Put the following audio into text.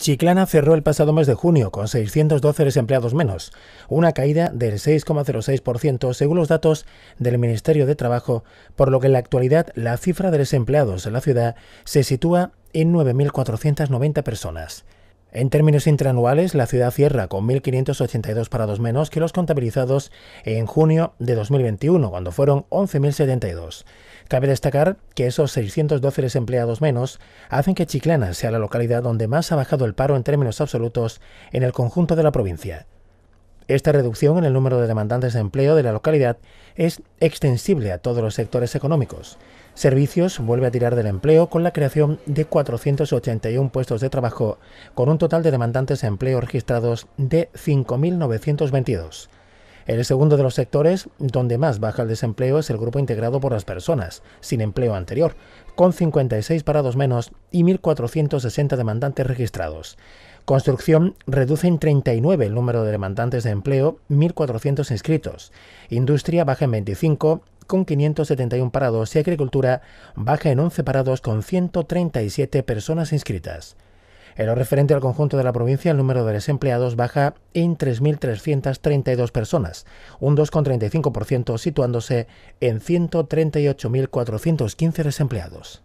Chiclana cerró el pasado mes de junio con 612 desempleados menos, una caída del 6,06% según los datos del Ministerio de Trabajo, por lo que en la actualidad la cifra de desempleados en la ciudad se sitúa en 9.490 personas. En términos interanuales, la ciudad cierra con 1.582 parados menos que los contabilizados en junio de 2021, cuando fueron 11.072. Cabe destacar que esos 612 desempleados menos hacen que Chiclana sea la localidad donde más ha bajado el paro en términos absolutos en el conjunto de la provincia. Esta reducción en el número de demandantes de empleo de la localidad es extensible a todos los sectores económicos. Servicios vuelve a tirar del empleo con la creación de 481 puestos de trabajo, con un total de demandantes de empleo registrados de 5.922. El segundo de los sectores donde más baja el desempleo es el grupo integrado por las personas sin empleo anterior, con 56 parados menos y 1.460 demandantes registrados. Construcción reduce en 39 el número de demandantes de empleo, 1.400 inscritos. Industria baja en 25 con 571 parados y agricultura baja en 11 parados con 137 personas inscritas. En lo referente al conjunto de la provincia, el número de desempleados baja en 3.332 personas, un 2,35%, situándose en 138.415 desempleados.